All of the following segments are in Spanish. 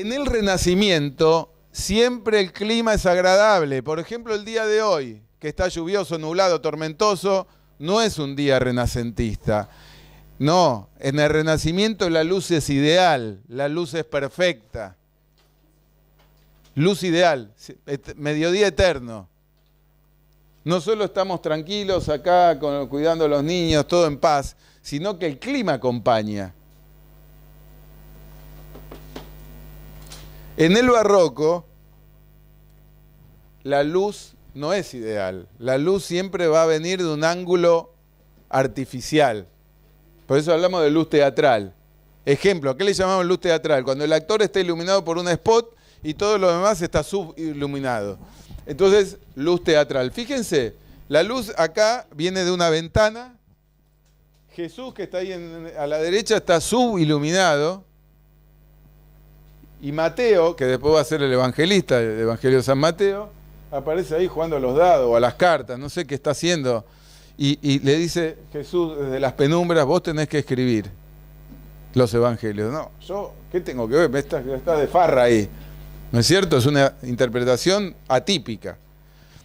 en el Renacimiento siempre el clima es agradable. Por ejemplo, el día de hoy, que está lluvioso, nublado, tormentoso, no es un día renacentista. No, en el Renacimiento la luz es ideal, la luz es perfecta. Luz ideal, mediodía eterno. No solo estamos tranquilos acá cuidando a los niños, todo en paz, sino que el clima acompaña. En el barroco, la luz no es ideal. La luz siempre va a venir de un ángulo artificial. Por eso hablamos de luz teatral. Ejemplo, ¿a qué le llamamos luz teatral? Cuando el actor está iluminado por un spot y todo lo demás está subiluminado. Entonces, luz teatral. Fíjense, la luz acá viene de una ventana. Jesús, que está ahí a la derecha, está subiluminado. Y Mateo, que después va a ser el evangelista del Evangelio de San Mateo, aparece ahí jugando a los dados o a las cartas, no sé qué está haciendo. Y, le dice Jesús desde las penumbras, vos tenés que escribir los evangelios. No, yo, ¿qué tengo que ver? Me está de farra ahí. ¿No es cierto? Es una interpretación atípica.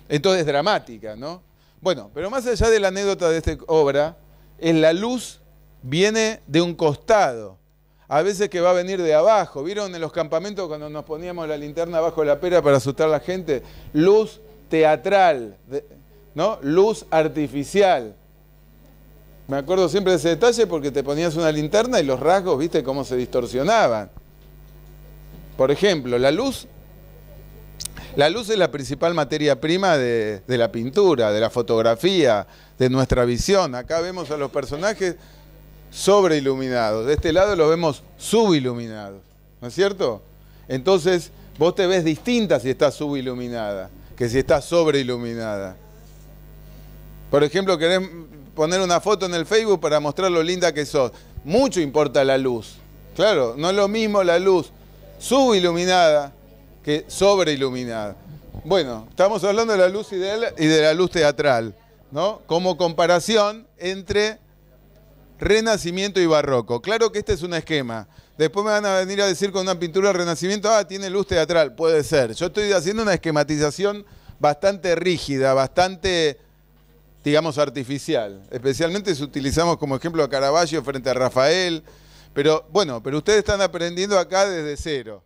Entonces dramática, ¿no? Bueno, pero más allá de la anécdota de esta obra, es la luz viene de un costado a veces que va a venir de abajo. ¿Vieron en los campamentos cuando nos poníamos la linterna abajo de la pera para asustar a la gente? Luz teatral, ¿no? Luz artificial. Me acuerdo siempre de ese detalle porque te ponías una linterna y los rasgos, viste cómo se distorsionaban. Por ejemplo, la luz. La luz es la principal materia prima de, de la pintura, de la fotografía, de nuestra visión. Acá vemos a los personajes sobreiluminados. De este lado los vemos subiluminados, ¿no es cierto? Entonces, vos te ves distinta si estás subiluminada que si estás sobreiluminada. Por ejemplo, querés poner una foto en el Facebook para mostrar lo linda que sos. Mucho importa la luz. Claro, no es lo mismo la luz subiluminada que sobreiluminada. Bueno, estamos hablando de la luz ideal y de la luz teatral, ¿no? Como comparación entre Renacimiento y Barroco. Claro que este es un esquema. Después me van a venir a decir con una pintura de Renacimiento, ah, tiene luz teatral. Puede ser. Yo estoy haciendo una esquematización bastante rígida, bastante, digamos, artificial. Especialmente si utilizamos como ejemplo a Caravaggio frente a Rafael. Pero bueno, pero ustedes están aprendiendo acá desde cero.